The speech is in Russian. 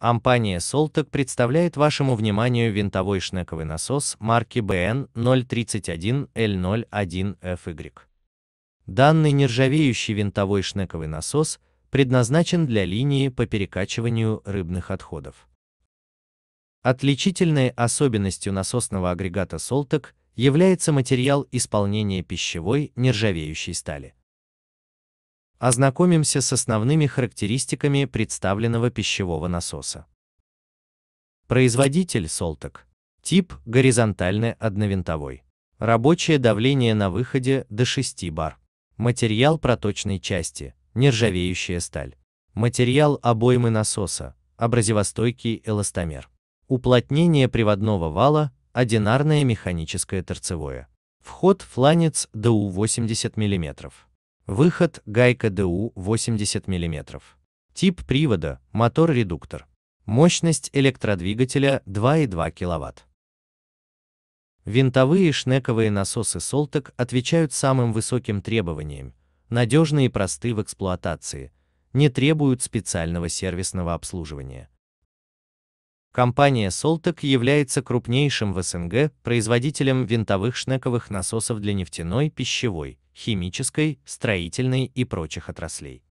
Компания Soltec представляет вашему вниманию винтовой шнековый насос марки BN031L01FY. Данный нержавеющий винтовой шнековый насос предназначен для линии по перекачиванию рыбных отходов. Отличительной особенностью насосного агрегата Soltec является материал исполнения пищевой нержавеющей стали. Ознакомимся с основными характеристиками представленного пищевого насоса. Производитель Солтек. Тип – горизонтальный одновинтовой. Рабочее давление на выходе до 6 бар. Материал проточной части – нержавеющая сталь. Материал обоймы насоса – абразивостойкий эластомер. Уплотнение приводного вала – одинарное механическое торцевое. Вход фланец ДУ 80 мм. Выход гайка ДУ 80 мм. Тип привода – мотор-редуктор. Мощность электродвигателя 2,2 кВт. Винтовые шнековые насосы Солтек отвечают самым высоким требованиям, надежны и просты в эксплуатации, не требуют специального сервисного обслуживания. Компания Солтек является крупнейшим в СНГ производителем винтовых шнековых насосов для нефтяной, пищевой, химической, строительной и прочих отраслей.